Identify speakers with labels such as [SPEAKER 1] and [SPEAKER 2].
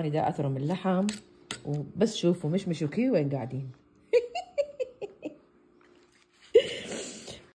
[SPEAKER 1] انا ده اثره من وبس شوفوا مشمشوا كي وين قاعدين